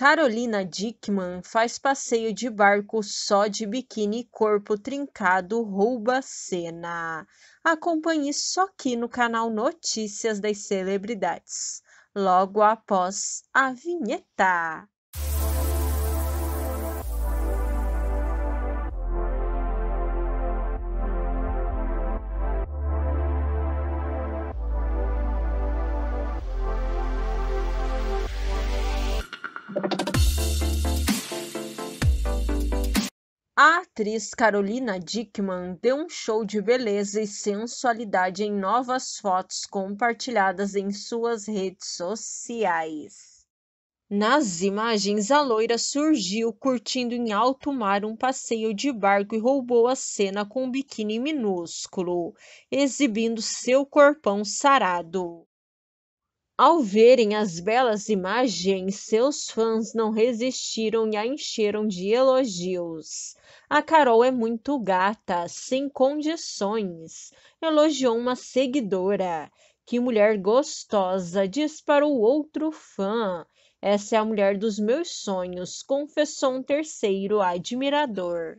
Carolina Dickman faz passeio de barco só de biquíni e corpo trincado rouba cena. Acompanhe só aqui no canal Notícias das Celebridades, logo após a vinheta. A atriz Carolina Dickman deu um show de beleza e sensualidade em novas fotos compartilhadas em suas redes sociais. Nas imagens, a loira surgiu curtindo em alto mar um passeio de barco e roubou a cena com um biquíni minúsculo, exibindo seu corpão sarado. Ao verem as belas imagens, seus fãs não resistiram e a encheram de elogios. A Carol é muito gata, sem condições, elogiou uma seguidora. Que mulher gostosa, diz para o outro fã. Essa é a mulher dos meus sonhos, confessou um terceiro admirador.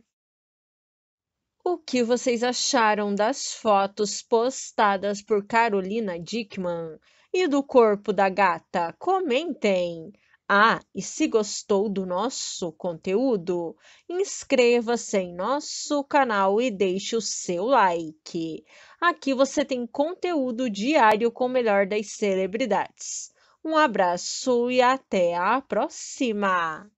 O que vocês acharam das fotos postadas por Carolina Dickman e do corpo da gata? Comentem! Ah, e se gostou do nosso conteúdo, inscreva-se em nosso canal e deixe o seu like. Aqui você tem conteúdo diário com o melhor das celebridades. Um abraço e até a próxima!